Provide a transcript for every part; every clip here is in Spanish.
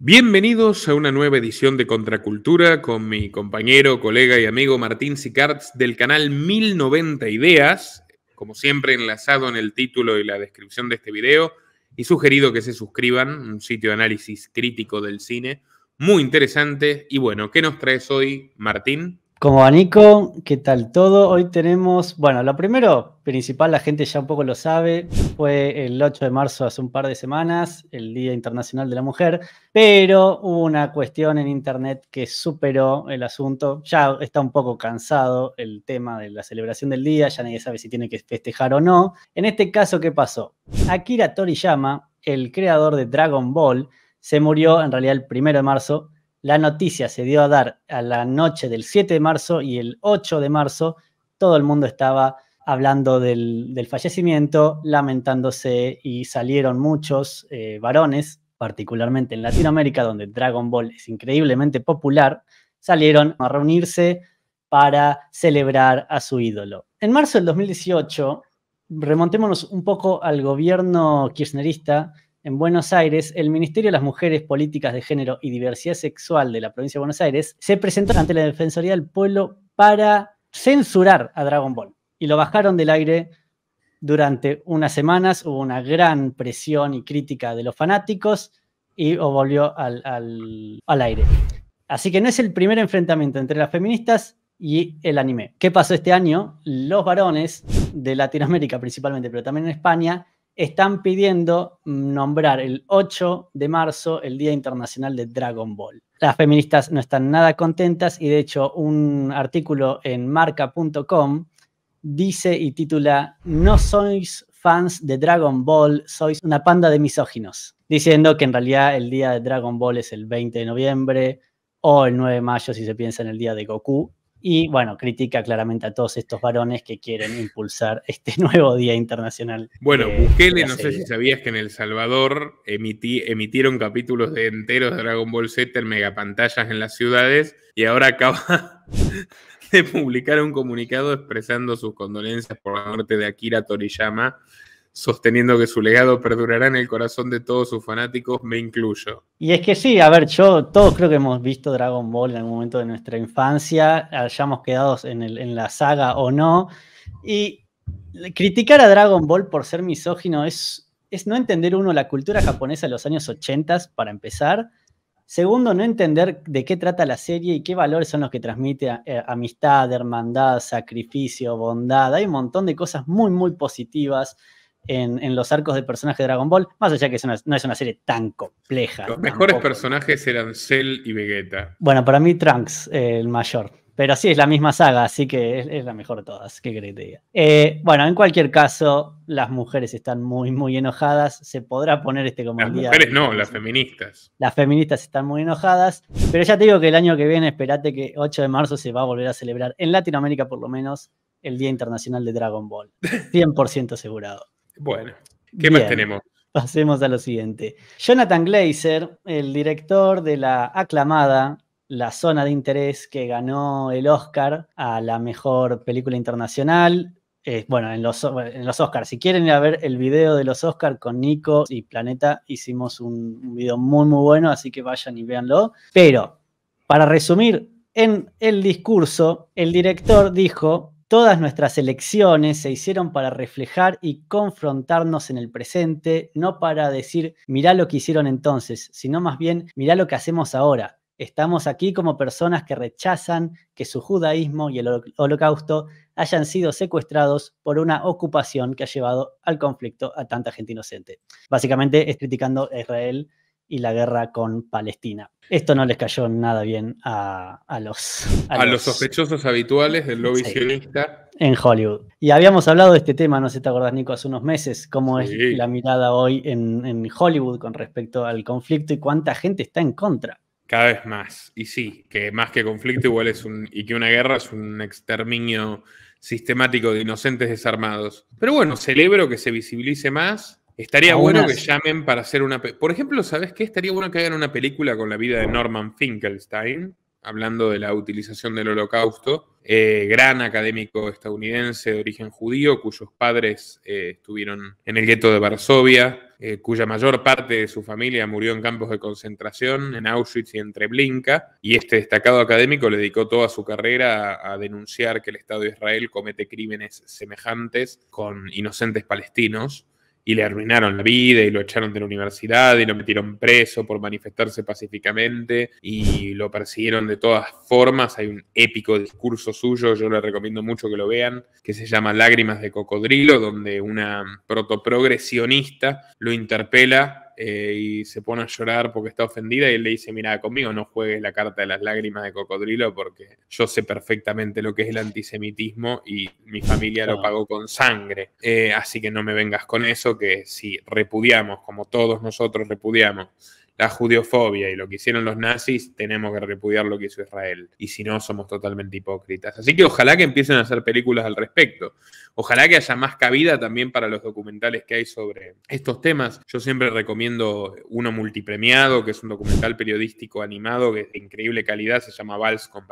Bienvenidos a una nueva edición de Contracultura con mi compañero, colega y amigo Martín Sicards del canal 1090 Ideas, como siempre enlazado en el título y la descripción de este video, y sugerido que se suscriban, un sitio de análisis crítico del cine, muy interesante. Y bueno, ¿qué nos traes hoy, Martín? Como va ¿Qué tal todo? Hoy tenemos, bueno, lo primero, principal, la gente ya un poco lo sabe, fue el 8 de marzo hace un par de semanas, el Día Internacional de la Mujer, pero hubo una cuestión en Internet que superó el asunto, ya está un poco cansado el tema de la celebración del día, ya nadie sabe si tiene que festejar o no. En este caso, ¿qué pasó? Akira Toriyama, el creador de Dragon Ball, se murió en realidad el 1 de marzo la noticia se dio a dar a la noche del 7 de marzo y el 8 de marzo todo el mundo estaba hablando del, fallecimiento, lamentándose y salieron muchos eh, varones, particularmente en Latinoamérica, donde Dragon Ball es increíblemente popular, salieron a reunirse para celebrar a su ídolo. En marzo del 2018, remontémonos un poco al gobierno kirchnerista en Buenos Aires, el Ministerio de las Mujeres, Políticas de Género y Diversidad Sexual de la provincia de Buenos Aires se presentó ante la Defensoría del Pueblo para censurar a Dragon Ball. Y lo bajaron del aire durante unas semanas, hubo una gran presión y crítica de los fanáticos y volvió al, aire. Así que no es el primer enfrentamiento entre las feministas y el anime. ¿Qué pasó este año? Los varones de Latinoamérica principalmente, pero también en España, están pidiendo nombrar el 8 de marzo el Día Internacional de Dragon Ball. Las feministas no están nada contentas y de hecho un artículo en marca.com dice y titula No sois fans de Dragon Ball, sois una panda de misóginos, diciendo que en realidad el día de Dragon Ball es el 20 de noviembre o el 9 de mayo si se piensa en el día de Goku, y bueno, critica claramente a todos estos varones que quieren impulsar este nuevo Día Internacional. Bueno, Bukele, no sé si sabías que en El Salvador emitieron capítulos de enteros de Dragon Ball Z en megapantallas en las ciudades y ahora acaba de publicar un comunicado expresando sus condolencias por la muerte de Akira Toriyama, sosteniendo que su legado perdurará en el corazón de todos sus fanáticos, me incluyo. Y es que sí, a ver, yo todos creo que hemos visto Dragon Ball en algún momento de nuestra infancia, hayamos quedado en, la saga o no, y criticar a Dragon Ball por ser misógino es, no entender uno la cultura japonesa de los años 80, para empezar. Segundo, no entender de qué trata la serie y qué valores son los que transmite eh, amistad, hermandad, sacrificio, bondad. Hay un montón de cosas muy, muy positivas en, los arcos de personajes de Dragon Ball, más allá que no es una serie tan compleja. Los mejores personajes eran Cell y Vegeta. Bueno, para mí Trunks, el mayor. Pero sí, es la misma saga, así que es, la mejor de todas, ¿qué crees, que eh, bueno, en cualquier caso, las mujeres están muy, muy enojadas. Se podrá poner este como el día Las mujeres no, las feministas. Las feministas están muy enojadas. Pero ya te digo que el año que viene, espérate que 8 de marzo se va a volver a celebrar, en Latinoamérica por lo menos, el Día Internacional de Dragon Ball. 100% asegurado. Bueno, ¿qué más tenemos? Pasemos a lo siguiente. Jonathan Glazer, el director de la aclamada La Zona de Interés, que ganó el Oscar a la mejor película internacional. Eh, bueno, en los, en los Oscars. Si quieren ir a ver el video de los Oscars con Nico y Planeta, hicimos un, un video muy, muy bueno, así que vayan y véanlo. Pero, para resumir, en el discurso, el director dijo Todas nuestras elecciones se hicieron para reflejar y confrontarnos en el presente, no para decir, mirá lo que hicieron entonces, sino más bien, mirá lo que hacemos ahora. Estamos aquí como personas que rechazan que su judaísmo y el holocausto hayan sido secuestrados por una ocupación que ha llevado al conflicto a tanta gente inocente. Básicamente es criticando a Israel y la guerra con Palestina. Esto no les cayó nada bien a, los, a, los, sospechosos habituales del lobby sionista. En Hollywood. Y habíamos hablado de este tema, no sé si te acordás, Nico, hace unos meses, cómo es la mirada hoy en, en Hollywood con respecto al conflicto y cuánta gente está en contra. Cada vez más. Y sí, que más que conflicto igual es un... y que una guerra es un exterminio sistemático de inocentes desarmados. Pero bueno, celebro que se visibilice más Estaría bueno que llamen para hacer una. Por ejemplo, ¿sabes qué? Estaría bueno que hagan una película con la vida de Norman Finkelstein, hablando de la utilización del holocausto, eh, gran académico estadounidense de origen judío, cuyos padres eh, estuvieron en el gueto de Varsovia, eh, cuya mayor parte de su familia murió en campos de concentración, en Auschwitz y en Treblinka, y este destacado académico le dedicó toda su carrera a denunciar que el Estado de Israel comete crímenes semejantes con inocentes palestinos y le arruinaron la vida y lo echaron de la universidad y lo metieron preso por manifestarse pacíficamente y lo persiguieron de todas formas. Hay un épico discurso suyo, yo le recomiendo mucho que lo vean, que se llama Lágrimas de Cocodrilo, donde una protoprogresionista lo interpela eh, y se pone a llorar porque está ofendida y él le dice, mira, conmigo no juegues la carta de las lágrimas de cocodrilo porque yo sé perfectamente lo que es el antisemitismo y mi familia lo pagó con sangre. Eh, así que no me vengas con eso, que si repudiamos, como todos nosotros repudiamos la judiofobia y lo que hicieron los nazis, tenemos que repudiar lo que hizo Israel. Y si no, somos totalmente hipócritas. Así que ojalá que empiecen a hacer películas al respecto. Ojalá que haya más cabida también para los documentales que hay sobre estos temas. Yo siempre recomiendo uno multipremiado, que es un documental periodístico animado que de increíble calidad, se llama Vals con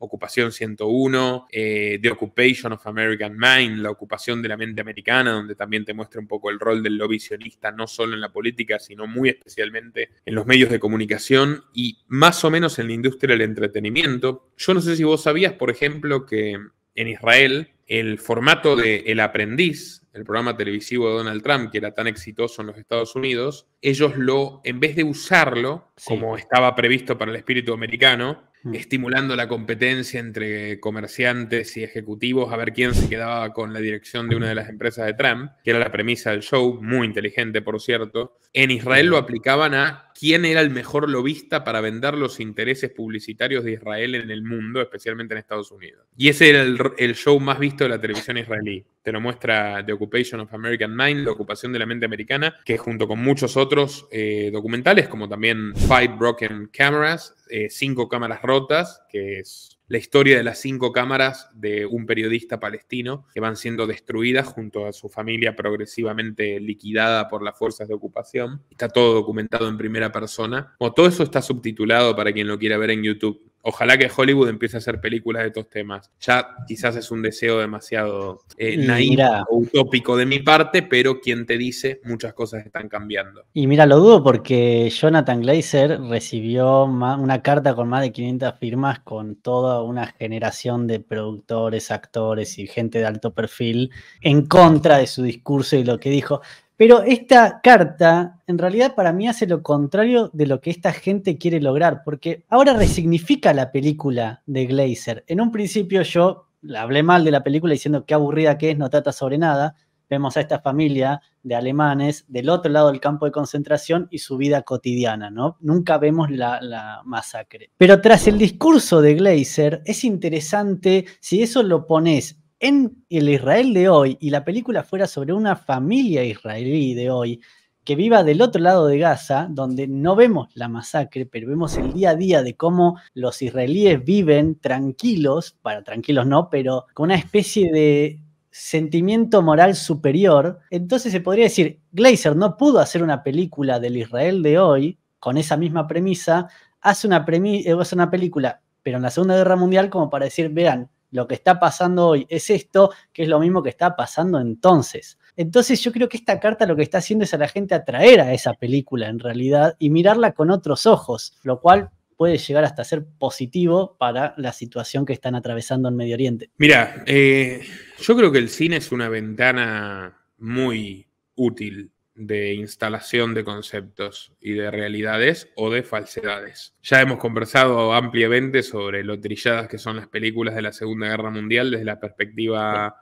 Ocupación 101, eh, The Occupation of American Mind, la ocupación de la mente americana, donde también te muestra un poco el rol del lo visionista, no solo en la política, sino muy especialmente en los medios de comunicación y más o menos en la industria del entretenimiento. Yo no sé si vos sabías, por ejemplo, que en Israel el formato de El Aprendiz, el programa televisivo de Donald Trump, que era tan exitoso en los Estados Unidos, ellos lo, en vez de usarlo, como estaba previsto para el espíritu americano, mm. estimulando la competencia entre comerciantes y ejecutivos a ver quién se quedaba con la dirección de una de las empresas de Trump, que era la premisa del show, muy inteligente por cierto, en Israel lo aplicaban a quién era el mejor lobista para vender los intereses publicitarios de Israel en el mundo, especialmente en Estados Unidos. Y ese era el, show más visto de la televisión israelí. Te lo muestra The Occupation of American Mind, La ocupación de la mente americana, que junto con muchos otros eh, documentales, como también Five Broken Cameras, eh, Cinco Cámaras Rotas, que es la historia de las cinco cámaras de un periodista palestino que van siendo destruidas junto a su familia progresivamente liquidada por las fuerzas de ocupación. Está todo documentado en primera persona. Como todo eso está subtitulado para quien lo quiera ver en YouTube. Ojalá que Hollywood empiece a hacer películas de estos temas. Ya quizás es un deseo demasiado eh, o utópico de mi parte, pero quien te dice muchas cosas están cambiando. Y mira, lo dudo porque Jonathan Glazer recibió una carta con más de 500 firmas con toda una generación de productores, actores y gente de alto perfil en contra de su discurso y lo que dijo. Pero esta carta, en realidad, para mí hace lo contrario de lo que esta gente quiere lograr, porque ahora resignifica la película de Glazer. En un principio yo hablé mal de la película diciendo qué aburrida que es, no trata sobre nada. Vemos a esta familia de alemanes del otro lado del campo de concentración y su vida cotidiana, ¿no? Nunca vemos la, masacre. Pero tras el discurso de Glazer, es interesante si eso lo pones en el Israel de hoy y la película fuera sobre una familia israelí de hoy que viva del otro lado de Gaza, donde no vemos la masacre, pero vemos el día a día de cómo los israelíes viven tranquilos, para tranquilos no, pero con una especie de sentimiento moral superior, entonces se podría decir, Glazer no pudo hacer una película del Israel de hoy con esa misma premisa, hace una, premi eh, hace una película, pero en la Segunda Guerra Mundial como para decir, vean, lo que está pasando hoy es esto, que es lo mismo que está pasando entonces. Entonces yo creo que esta carta lo que está haciendo es a la gente atraer a esa película en realidad y mirarla con otros ojos, lo cual puede llegar hasta ser positivo para la situación que están atravesando en Medio Oriente. Mira, eh, yo creo que el cine es una ventana muy útil de instalación de conceptos y de realidades o de falsedades. Ya hemos conversado ampliamente sobre lo trilladas que son las películas de la Segunda Guerra Mundial desde la perspectiva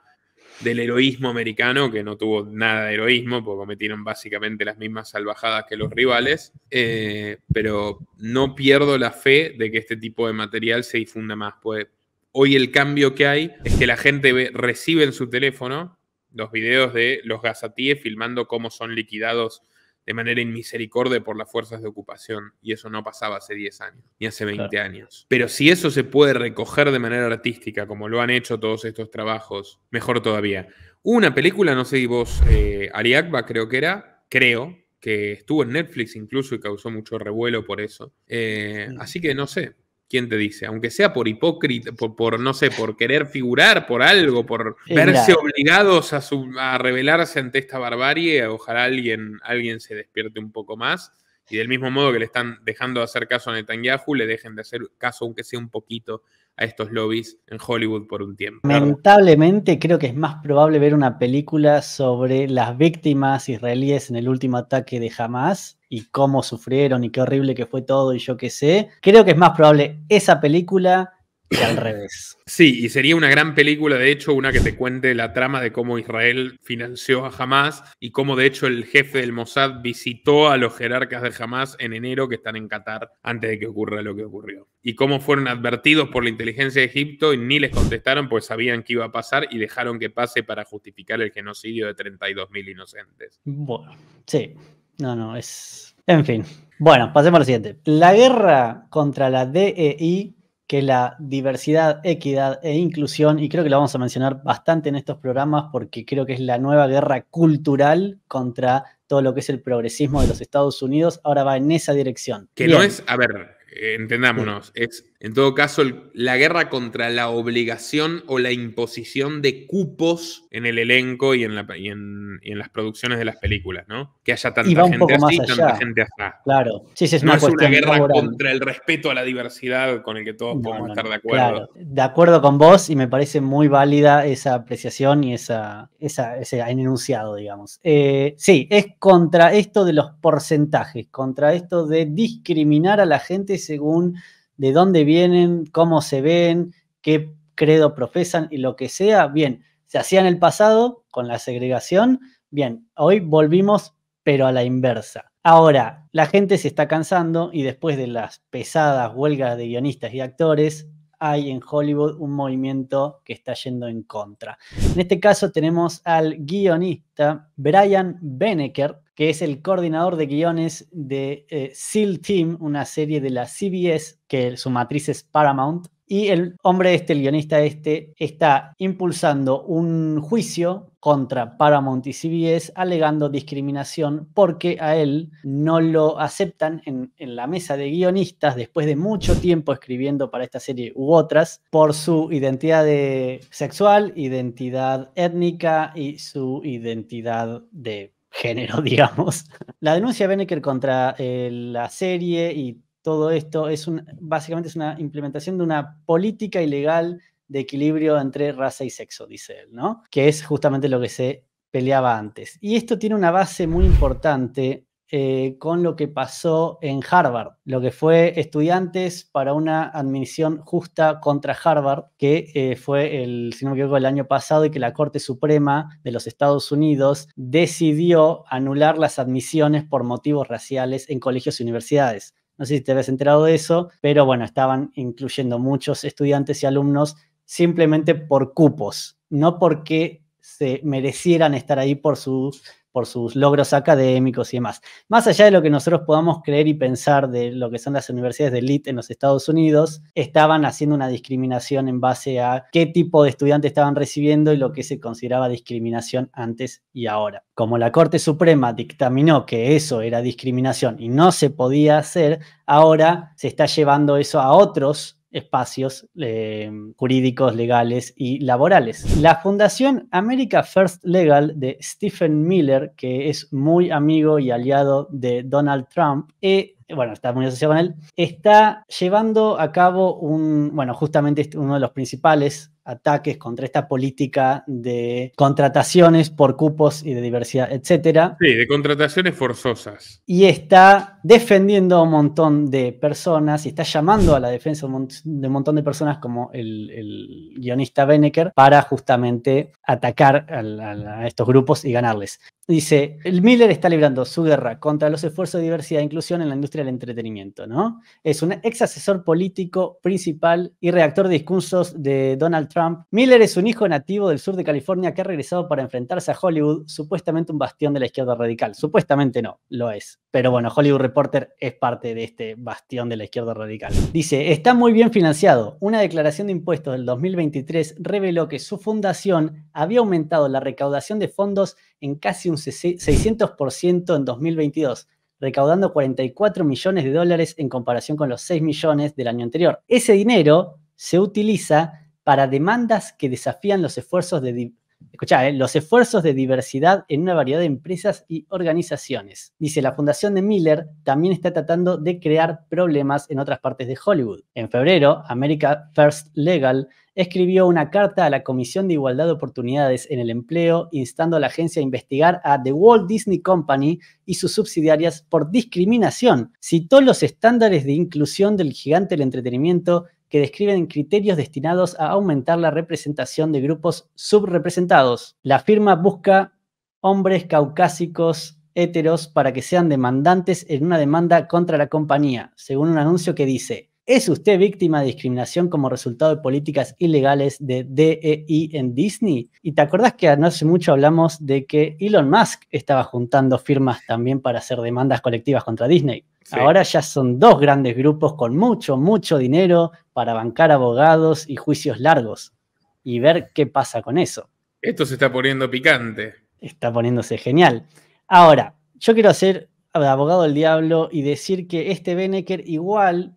del heroísmo americano, que no tuvo nada de heroísmo, porque cometieron básicamente las mismas salvajadas que los rivales, eh, pero no pierdo la fe de que este tipo de material se difunda más. Pues hoy el cambio que hay es que la gente recibe en su teléfono los videos de los gazatíes filmando cómo son liquidados de manera inmisericordia por las fuerzas de ocupación. Y eso no pasaba hace 10 años, ni hace 20 años. Pero si eso se puede recoger de manera artística, como lo han hecho todos estos trabajos, mejor todavía. Una película, no sé si vos, eh, creo que era, creo, que estuvo en Netflix incluso y causó mucho revuelo por eso. Eh, mm. así que no sé, ¿Quién te dice? Aunque sea por hipócrita, por, no sé, por querer figurar, por algo, por verse obligados a, rebelarse ante esta barbarie, ojalá alguien, alguien se despierte un poco más. Y del mismo modo que le están dejando de hacer caso a Netanyahu, le dejen de hacer caso, aunque sea un poquito, a estos lobbies en Hollywood por un tiempo. Lamentablemente creo que es más probable ver una película sobre las víctimas israelíes en el último ataque de Hamas y cómo sufrieron y qué horrible que fue todo y yo qué sé. Creo que es más probable esa película al revés. Sí, y sería una gran película, de hecho, una que te cuente la trama de cómo Israel financió a Hamas y cómo, de hecho, el jefe del Mossad visitó a los jerarcas de Hamas en enero que están en Qatar antes de que ocurra lo que ocurrió. Y cómo fueron advertidos por la inteligencia de Egipto y ni les contestaron, pues sabían que iba a pasar y dejaron que pase para justificar el genocidio de 32.000 inocentes. Bueno, sí. No, no, es. En fin. Bueno, pasemos al siguiente. La guerra contra la DEI que la diversidad, equidad e inclusión, y creo que lo vamos a mencionar bastante en estos programas porque creo que es la nueva guerra cultural contra todo lo que es el progresismo de los Estados Unidos, ahora va en esa dirección. Que no es, a ver, eh, entendámonos, es en todo caso, la guerra contra la obligación o la imposición de cupos en el elenco y en, las producciones de las películas, ¿no? Que haya tanta gente así y tanta gente allá. Claro. Sí, es no una es guerra contra el respeto a la diversidad con el que todos podemos estar de acuerdo. De acuerdo con vos y me parece muy válida esa apreciación y ese enunciado, digamos. Eh, sí, es contra esto de los porcentajes, contra esto de discriminar a la gente según de dónde vienen, cómo se ven, qué credo profesan y lo que sea. Bien, se hacía en el pasado con la segregación. Bien, hoy volvimos, pero a la inversa. Ahora, la gente se está cansando y después de las pesadas huelgas de guionistas y actores, hay en Hollywood un movimiento que está yendo en contra. En este caso tenemos al guionista Brian Beneker, que es el coordinador de guiones de eh, SEAL Team, una serie de la CBS, que su matriz es Paramount. Y el hombre este, el guionista este, está impulsando un juicio contra Paramount y CBS alegando discriminación porque a él no lo aceptan en, la mesa de guionistas después de mucho tiempo escribiendo para esta serie u otras por su identidad de, eh, sexual, identidad étnica y su identidad de género, digamos. La denuncia Beneker contra eh, la serie y todo esto es un, básicamente es una implementación de una política ilegal de equilibrio entre raza y sexo, dice él, ¿no? Que es justamente lo que se peleaba antes. Y esto tiene una base muy importante eh, con lo que pasó en Harvard, lo que fue estudiantes para una admisión justa contra Harvard, que eh, fue, el, el año pasado y que la Corte Suprema de los Estados Unidos decidió anular las admisiones por motivos raciales en colegios y universidades. No sé si te habías enterado de eso, pero bueno, estaban incluyendo muchos estudiantes y alumnos simplemente por cupos, no porque se merecieran estar ahí por sus por sus logros académicos y demás. Más allá de lo que nosotros podamos creer y pensar de lo que son las universidades de elite en los Estados Unidos, estaban haciendo una discriminación en base a qué tipo de estudiantes estaban recibiendo y lo que se consideraba discriminación antes y ahora. Como la Corte Suprema dictaminó que eso era discriminación y no se podía hacer, ahora se está llevando eso a otros espacios eh, jurídicos, legales y laborales. La Fundación America First Legal de Stephen Miller, que es muy amigo y aliado de Donald Trump, e bueno, está muy asociado con él, está llevando a cabo un, bueno, justamente este, uno de los principales ataques contra esta política de contrataciones por cupos y de diversidad, etcétera. Sí, de contrataciones forzosas. Y está defendiendo a un montón de personas y está llamando a la defensa de un montón de personas como el, guionista Beneker para justamente atacar a estos grupos y ganarles. Dice, el Miller está librando su guerra contra los esfuerzos de diversidad e inclusión en la industria el entretenimiento, ¿no? Es un ex asesor político principal y redactor de discursos de Donald Trump. Miller es un hijo nativo del sur de California que ha regresado para enfrentarse a Hollywood, supuestamente un bastión de la izquierda radical. Supuestamente no, lo es. Pero bueno, Hollywood Reporter es parte de este bastión de la izquierda radical. Dice, está muy bien financiado. Una declaración de impuestos del 2023 reveló que su fundación había aumentado la recaudación de fondos en casi un 600% en 2022 recaudando 44 millones de dólares en comparación con los 6 millones del año anterior. Ese dinero se utiliza para demandas que desafían los esfuerzos de Escuchá, eh, los esfuerzos de diversidad en una variedad de empresas y organizaciones. Dice, la fundación de Miller también está tratando de crear problemas en otras partes de Hollywood. En febrero, America First Legal escribió una carta a la Comisión de Igualdad de Oportunidades en el Empleo instando a la agencia a investigar a The Walt Disney Company y sus subsidiarias por discriminación. Citó los estándares de inclusión del gigante del entretenimiento que describen criterios destinados a aumentar la representación de grupos subrepresentados. La firma busca hombres caucásicos heteros para que sean demandantes en una demanda contra la compañía, según un anuncio que dice, ¿es usted víctima de discriminación como resultado de políticas ilegales de DEI en Disney? Y te acordás que no hace mucho hablamos de que Elon Musk estaba juntando firmas también para hacer demandas colectivas contra Disney. Ahora ya son dos grandes grupos con mucho, mucho dinero, para bancar abogados y juicios largos y ver qué pasa con eso. Esto se está poniendo picante. Está poniéndose genial. Ahora, yo quiero hacer abogado del diablo y decir que este Beneker igual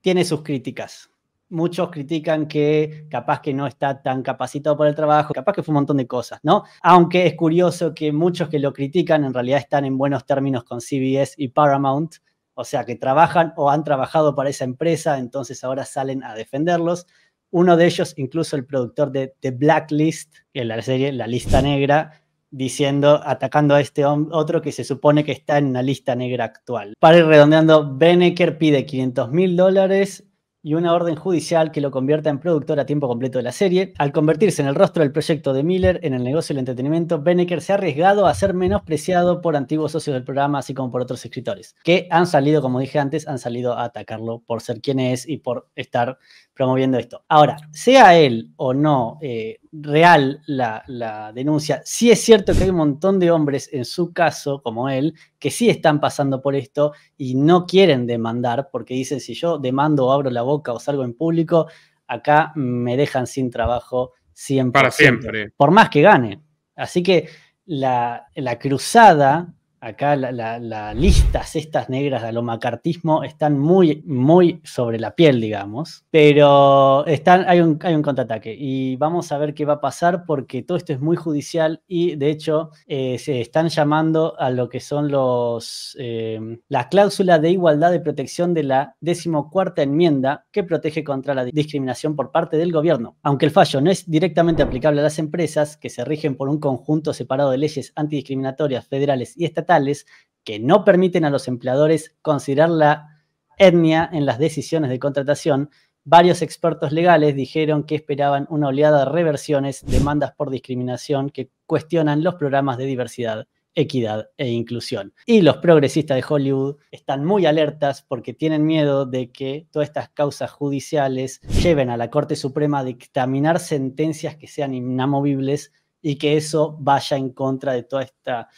tiene sus críticas. Muchos critican que capaz que no está tan capacitado por el trabajo, capaz que fue un montón de cosas, ¿no? Aunque es curioso que muchos que lo critican en realidad están en buenos términos con CBS y Paramount, o sea, que trabajan o han trabajado para esa empresa, entonces ahora salen a defenderlos. Uno de ellos, incluso el productor de The Blacklist, en la serie La Lista Negra, diciendo, atacando a este otro que se supone que está en la lista negra actual. Para ir redondeando, Beneker pide 500 mil dólares y una orden judicial que lo convierta en productor a tiempo completo de la serie. Al convertirse en el rostro del proyecto de Miller en el negocio del entretenimiento, Benneker se ha arriesgado a ser menospreciado por antiguos socios del programa, así como por otros escritores, que han salido, como dije antes, han salido a atacarlo por ser quien es y por estar promoviendo esto. Ahora, sea él o no eh, real la, la, denuncia. Sí es cierto que hay un montón de hombres en su caso, como él, que sí están pasando por esto y no quieren demandar porque dicen, si yo demando o abro la boca o salgo en público, acá me dejan sin trabajo siempre. Para siempre. Por más que gane. Así que la, la cruzada acá las listas estas negras de alomacartismo están muy, muy sobre la piel, digamos, pero están, hay, un, hay un contraataque y vamos a ver qué va a pasar porque todo esto es muy judicial y de hecho eh, se están llamando a lo que son los, eh, la cláusula de igualdad de protección de la decimocuarta enmienda que protege contra la discriminación por parte del gobierno. Aunque el fallo no es directamente aplicable a las empresas que se rigen por un conjunto separado de leyes antidiscriminatorias federales y estatales, que no permiten a los empleadores considerar la etnia en las decisiones de contratación, varios expertos legales dijeron que esperaban una oleada de reversiones, demandas por discriminación que cuestionan los programas de diversidad equidad e inclusión. Y los progresistas de Hollywood están muy alertas porque tienen miedo de que todas estas causas judiciales lleven a la Corte Suprema a dictaminar sentencias que sean inamovibles y que eso vaya en contra de toda esta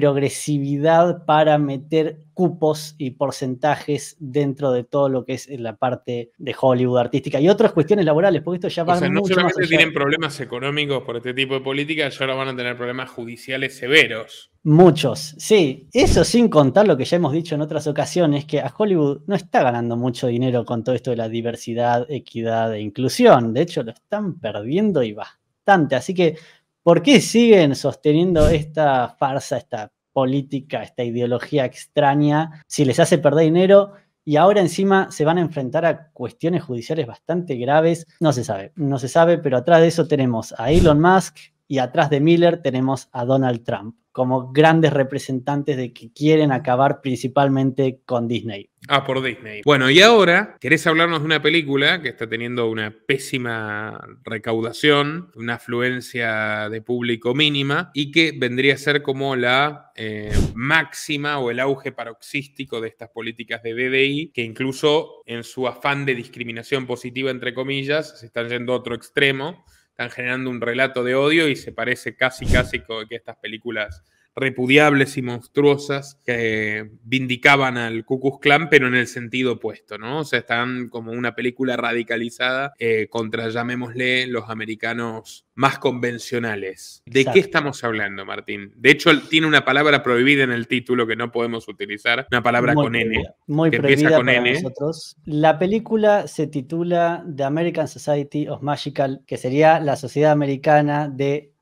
progresividad para meter cupos y porcentajes dentro de todo lo que es la parte de Hollywood artística y otras cuestiones laborales, porque esto ya va a no tienen problemas económicos por este tipo de políticas, ya ahora van a tener problemas judiciales severos. Muchos, sí. Eso sin contar lo que ya hemos dicho en otras ocasiones, que a Hollywood no está ganando mucho dinero con todo esto de la diversidad, equidad e inclusión. De hecho, lo están perdiendo y bastante. Así que ¿Por qué siguen sosteniendo esta farsa, esta política, esta ideología extraña? Si les hace perder dinero y ahora encima se van a enfrentar a cuestiones judiciales bastante graves, no se sabe, no se sabe, pero atrás de eso tenemos a Elon Musk y atrás de Miller tenemos a Donald Trump como grandes representantes de que quieren acabar principalmente con Disney. Ah, por Disney. Bueno, y ahora querés hablarnos de una película que está teniendo una pésima recaudación, una afluencia de público mínima y que vendría a ser como la eh, máxima o el auge paroxístico de estas políticas de DDI que incluso en su afán de discriminación positiva, entre comillas, se están yendo a otro extremo, están generando un relato de odio y se parece casi, casi que estas películas repudiables y monstruosas que vindicaban al Ku Clan Klan, pero en el sentido opuesto, ¿no? O sea, están como una película radicalizada eh, contra, llamémosle, los americanos más convencionales. ¿De qué estamos hablando, Martín? De hecho, tiene una palabra prohibida en el título que no podemos utilizar, una palabra con N. Muy que prohibida empieza con N. Nosotros. La película se titula The American Society of Magical, que sería la Sociedad Americana de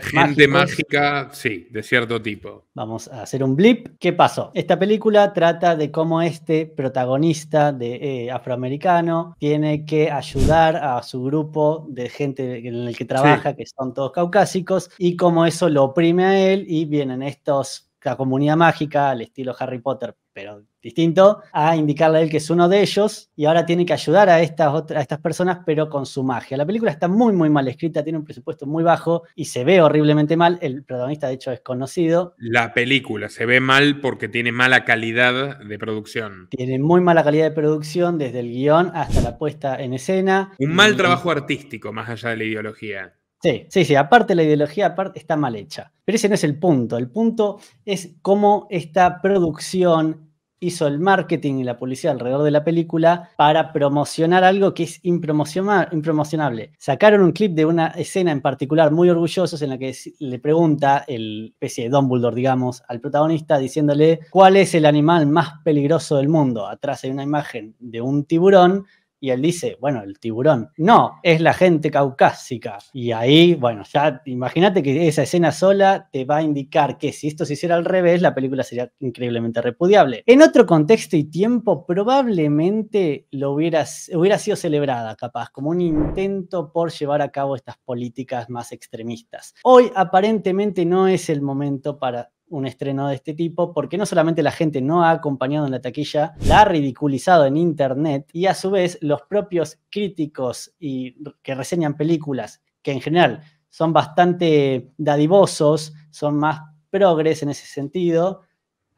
Gente mágica, sí, de cierto tipo. Vamos a hacer un blip. ¿Qué pasó? Esta película trata de cómo este protagonista de eh, afroamericano tiene que ayudar a su grupo de gente en el que trabaja, que son todos caucásicos, y cómo eso lo oprime a él y vienen estos la comunidad mágica, al estilo Harry Potter, pero distinto, a indicarle a él que es uno de ellos y ahora tiene que ayudar a estas, otras, estas personas, pero con su magia. La película está muy, muy mal escrita, tiene un presupuesto muy bajo y se ve horriblemente mal. El protagonista, de hecho, es conocido. La película se ve mal porque tiene mala calidad de producción. Tiene muy mala calidad de producción, desde el guión hasta la puesta en escena. Un mal mm, trabajo mm. artístico, más allá de la ideología. Sí, sí, sí. Aparte, la ideología aparte está mal hecha. Pero ese no es el punto. El punto es cómo esta producción hizo el marketing y la publicidad alrededor de la película para promocionar algo que es impromocionable. Sacaron un clip de una escena en particular muy orgullosos en la que le pregunta el especie de Dumbledore, digamos, al protagonista diciéndole cuál es el animal más peligroso del mundo. Atrás hay una imagen de un tiburón y él dice, bueno, el tiburón. No, es la gente caucásica. Y ahí, bueno, ya imagínate que esa escena sola te va a indicar que si esto se hiciera al revés, la película sería increíblemente repudiable. En otro contexto y tiempo, probablemente lo hubiera sido celebrada, capaz, como un intento por llevar a cabo estas políticas más extremistas. Hoy aparentemente no es el momento para un estreno de este tipo, porque no solamente la gente no ha acompañado en la taquilla, la ha ridiculizado en internet y a su vez los propios críticos y que reseñan películas, que en general son bastante dadivosos, son más progres en ese sentido,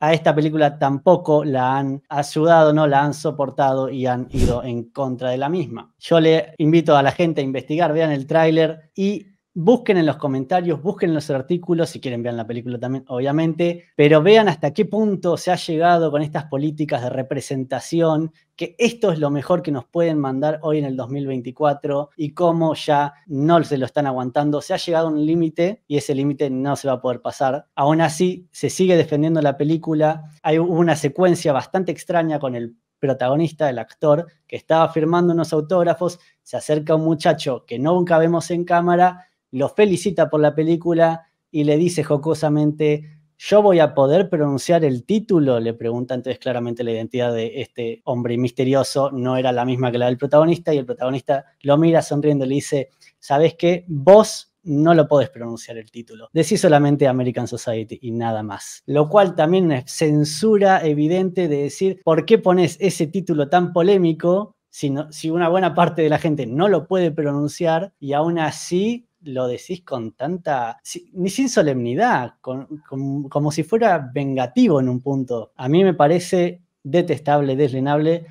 a esta película tampoco la han ayudado, no la han soportado y han ido en contra de la misma. Yo le invito a la gente a investigar, vean el tráiler y busquen en los comentarios, busquen en los artículos, si quieren ver la película también, obviamente, pero vean hasta qué punto se ha llegado con estas políticas de representación, que esto es lo mejor que nos pueden mandar hoy en el 2024 y cómo ya no se lo están aguantando. Se ha llegado a un límite y ese límite no se va a poder pasar. Aún así, se sigue defendiendo la película. Hay una secuencia bastante extraña con el protagonista, el actor, que estaba firmando unos autógrafos, se acerca un muchacho que nunca vemos en cámara, lo felicita por la película y le dice jocosamente, yo voy a poder pronunciar el título, le pregunta entonces claramente la identidad de este hombre misterioso, no era la misma que la del protagonista, y el protagonista lo mira sonriendo y le dice, ¿sabes qué? Vos no lo podés pronunciar el título. Decís solamente American Society y nada más. Lo cual también es censura evidente de decir, ¿por qué pones ese título tan polémico si, si una buena parte de la gente no lo puede pronunciar y aún así lo decís con tanta, ni sin solemnidad, como si fuera vengativo en un punto. A mí me parece detestable, deslenable,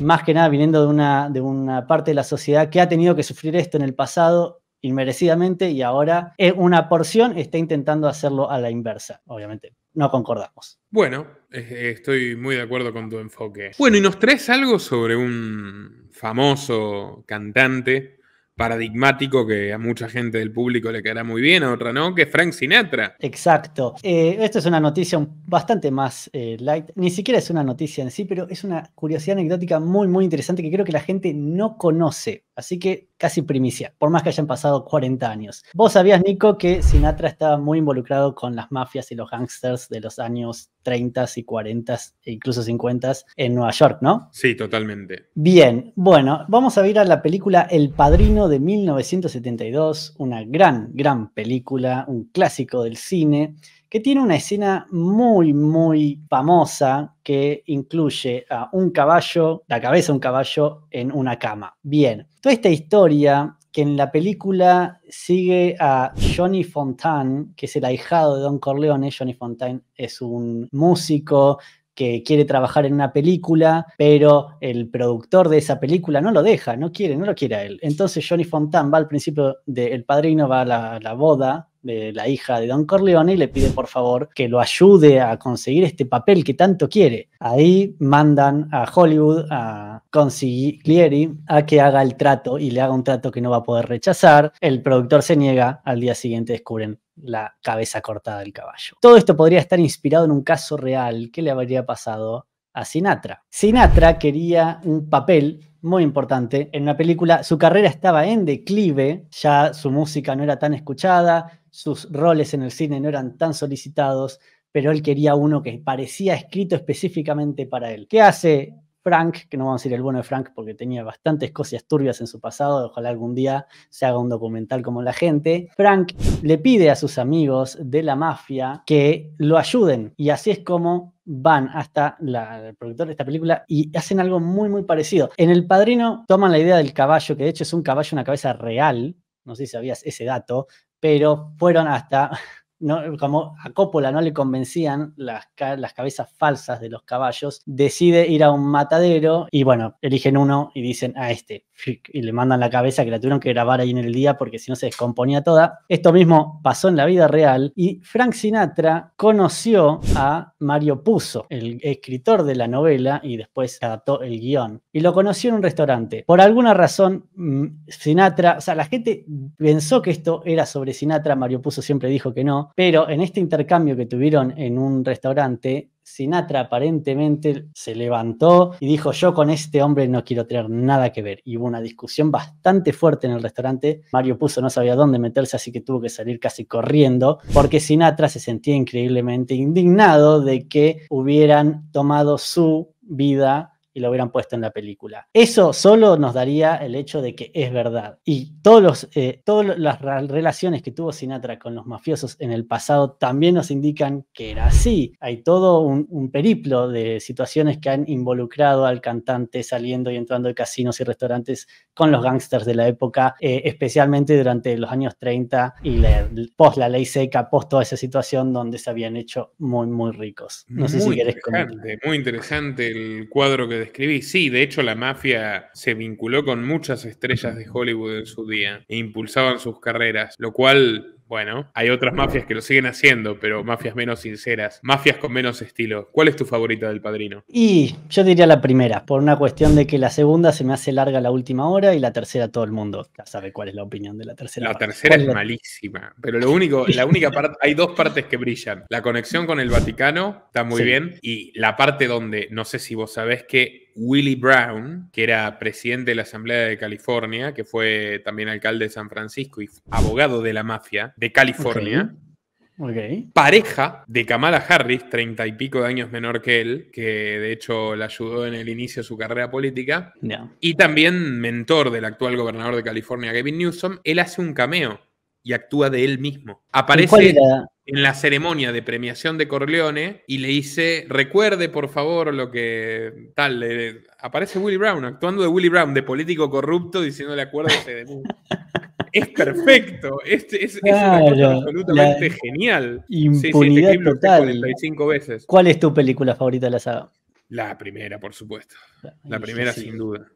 más que nada viniendo de una, de una parte de la sociedad que ha tenido que sufrir esto en el pasado inmerecidamente y ahora eh, una porción está intentando hacerlo a la inversa. Obviamente, no concordamos. Bueno, estoy muy de acuerdo con tu enfoque. Bueno, y nos traes algo sobre un famoso cantante paradigmático que a mucha gente del público le quedará muy bien, a otra no, que es Frank Sinatra. Exacto. Eh, esto es una noticia bastante más eh, light. Ni siquiera es una noticia en sí, pero es una curiosidad anecdótica muy, muy interesante que creo que la gente no conoce. Así que casi primicia, por más que hayan pasado 40 años. Vos sabías, Nico, que Sinatra estaba muy involucrado con las mafias y los gangsters de los años 30 y 40 e incluso 50 en Nueva York, ¿no? Sí, totalmente. Bien, bueno, vamos a ir a la película El Padrino de 1972, una gran, gran película, un clásico del cine que tiene una escena muy, muy famosa que incluye a un caballo, la cabeza de un caballo en una cama. Bien, toda esta historia que en la película sigue a Johnny Fontaine, que es el ahijado de Don Corleone. Johnny Fontaine es un músico que quiere trabajar en una película, pero el productor de esa película no lo deja, no quiere, no lo quiere a él. Entonces Johnny Fontaine va al principio del El Padrino, va a la boda la hija de Don Corleone, y le pide por favor que lo ayude a conseguir este papel que tanto quiere. Ahí mandan a Hollywood, a Consiglieri, a que haga el trato y le haga un trato que no va a poder rechazar. El productor se niega, al día siguiente descubren la cabeza cortada del caballo. Todo esto podría estar inspirado en un caso real que le habría pasado a Sinatra. Sinatra quería un papel muy importante en una película. Su carrera estaba en declive, ya su música no era tan escuchada, sus roles en el cine no eran tan solicitados, pero él quería uno que parecía escrito específicamente para él. ¿Qué hace Frank, que no vamos a decir el bueno de Frank porque tenía bastantes cosas turbias en su pasado, ojalá algún día se haga un documental como la gente, Frank le pide a sus amigos de la mafia que lo ayuden y así es como van hasta la, el productor de esta película y hacen algo muy muy parecido. En El Padrino toman la idea del caballo, que de hecho es un caballo, una cabeza real, no sé si sabías ese dato, pero fueron hasta no, como a Coppola no le convencían las, las cabezas falsas de los caballos, decide ir a un matadero y bueno, eligen uno y dicen a ah, este, y le mandan la cabeza que la tuvieron que grabar ahí en el día porque si no se descomponía toda. Esto mismo pasó en la vida real y Frank Sinatra conoció a Mario Puzo, el escritor de la novela y después adaptó el guión. Y lo conoció en un restaurante. Por alguna razón, mm, Sinatra, o sea, la gente pensó que esto era sobre Sinatra, Mario Puzo siempre dijo que no, pero en este intercambio que tuvieron en un restaurante, Sinatra aparentemente se levantó y dijo yo con este hombre no quiero tener nada que ver. Y hubo una discusión bastante fuerte en el restaurante. Mario puso no sabía dónde meterse, así que tuvo que salir casi corriendo, porque Sinatra se sentía increíblemente indignado de que hubieran tomado su vida y lo hubieran puesto en la película. Eso solo nos daría el hecho de que es verdad. Y todos los, eh, todas las relaciones que tuvo Sinatra con los mafiosos en el pasado también nos indican que era así. Hay todo un, periplo de situaciones que han involucrado al cantante saliendo y entrando de casinos y restaurantes con los gangsters de la época, eh, especialmente durante los años 30 y la, post la ley seca, post toda esa situación donde se habían hecho muy, muy ricos. No sé si querés comentar. Muy interesante el cuadro que escribí Sí, de hecho la mafia se vinculó con muchas estrellas de Hollywood en su día e impulsaban sus carreras, lo cual bueno, hay otras mafias que lo siguen haciendo, pero mafias menos sinceras, mafias con menos estilo. ¿Cuál es tu favorita del padrino? Y yo diría la primera, por una cuestión de que la segunda se me hace larga la última hora y la tercera todo el mundo ya sabe cuál es la opinión de la tercera. La tercera es malísima, pero lo único, la única parte, hay dos partes que brillan. La conexión con el Vaticano está muy bien y la parte donde, no sé si vos sabés que Willie Brown, que era presidente de la Asamblea de California, que fue también alcalde de San Francisco y abogado de la mafia de California. Pareja de Kamala Harris, treinta y pico de años menor que él, que de hecho la ayudó en el inicio de su carrera política. Y también mentor del actual gobernador de California, Gavin Newsom. Él hace un cameo y actúa de él mismo. Aparece en la ceremonia de premiación de Corleone y le hice recuerde por favor lo que tal, aparece Willy Brown actuando de Willy Brown, de político corrupto, diciéndole acuérdese de mí. es perfecto, es, es, absolutamente genial. Impunidad sí, total. 45 veces. ¿Cuál es tu película favorita de la saga? La primera, por supuesto. La primera, sin duda.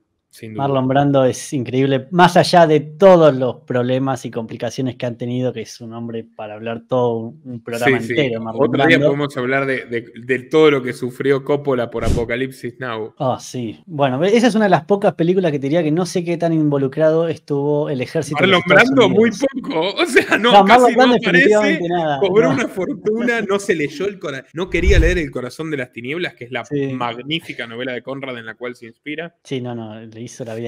Marlon Brando es increíble, más allá de todos los problemas y complicaciones que han tenido, que es un hombre para hablar todo un programa entero. Sí. Marlon podemos hablar de, todo lo que sufrió Coppola por Apocalipsis Now. Ah, sí. Bueno, esa es una de las pocas películas que diría que no sé qué tan involucrado estuvo el ejército. Marlon Brando muy poco, o sea, no, casi no nada. cobró una fortuna, no se leyó el corazón, no quería leer El corazón de las tinieblas, que es la magnífica novela de Conrad en la cual se inspira. Sí, no, no,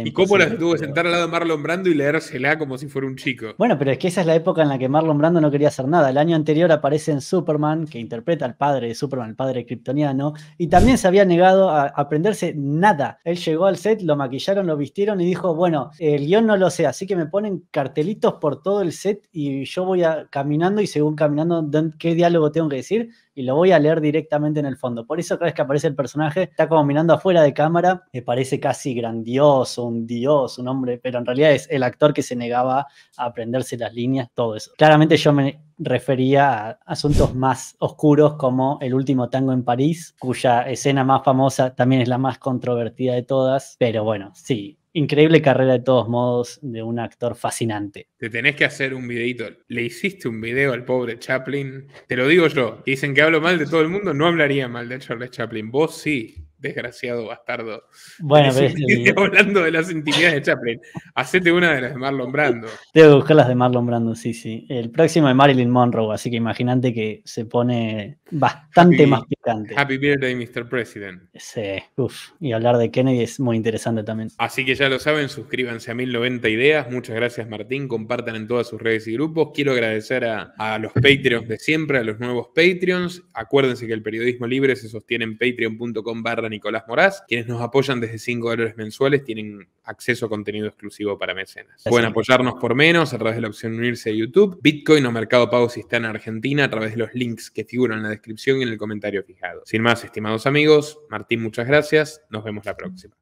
¿Y cómo las tuvo sentar al lado de Marlon Brando y leérsela como si fuera un chico? Bueno, pero es que esa es la época en la que Marlon Brando no quería hacer nada. El año anterior aparece en Superman, que interpreta al padre de Superman, el padre kryptoniano, y también se había negado a aprenderse nada. Él llegó al set, lo maquillaron, lo vistieron y dijo, bueno, el guión no lo sé, así que me ponen cartelitos por todo el set y yo voy caminando y según caminando qué diálogo tengo que decir, y lo voy a leer directamente en el fondo. Por eso cada vez que aparece el personaje está como mirando afuera de cámara, me parece casi grandioso, un dios, un hombre, pero en realidad es el actor que se negaba a aprenderse las líneas, todo eso. Claramente yo me refería a asuntos más oscuros como El último tango en París, cuya escena más famosa también es la más controvertida de todas, pero bueno, sí, Increíble carrera de todos modos de un actor fascinante. Te tenés que hacer un videito. Le hiciste un video al pobre Chaplin. Te lo digo yo. Dicen que hablo mal de todo el mundo. No hablaría mal de Charles Chaplin. Vos sí desgraciado bastardo. Bueno, pero este hablando de las intimidades de Chaplin. Hacete una de las de Marlon Brando. Tengo que buscar las de Marlon Brando, sí, sí. El próximo de Marilyn Monroe, así que imagínate que se pone bastante más picante. Happy Birthday, Mr. President. Sí, uff. Y hablar de Kennedy es muy interesante también. Así que ya lo saben, suscríbanse a 1090 Ideas. Muchas gracias, Martín. Compartan en todas sus redes y grupos. Quiero agradecer a, a los Patreons de siempre, a los nuevos Patreons. Acuérdense que el periodismo libre se sostiene en patreon.com barra Nicolás Moraz. Quienes nos apoyan desde 5 dólares mensuales tienen acceso a contenido exclusivo para mecenas. Pueden apoyarnos por menos a través de la opción unirse a YouTube, Bitcoin o Mercado Pago si en Argentina a través de los links que figuran en la descripción y en el comentario fijado. Sin más, estimados amigos, Martín, muchas gracias. Nos vemos la próxima.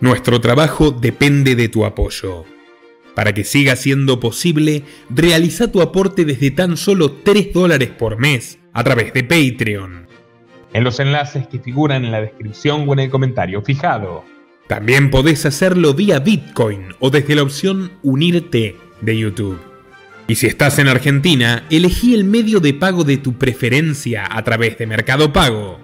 Nuestro trabajo depende de tu apoyo. Para que siga siendo posible, realiza tu aporte desde tan solo 3 dólares por mes a través de Patreon en los enlaces que figuran en la descripción o en el comentario fijado. También podés hacerlo vía Bitcoin o desde la opción Unirte de YouTube. Y si estás en Argentina, elegí el medio de pago de tu preferencia a través de Mercado Pago.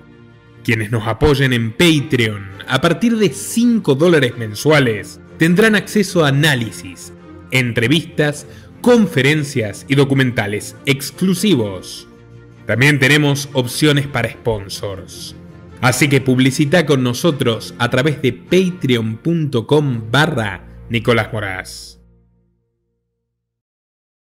Quienes nos apoyen en Patreon a partir de 5 dólares mensuales tendrán acceso a análisis, entrevistas, conferencias y documentales exclusivos. También tenemos opciones para sponsors. Así que publicita con nosotros a través de patreon.com barra Nicolás Moraz.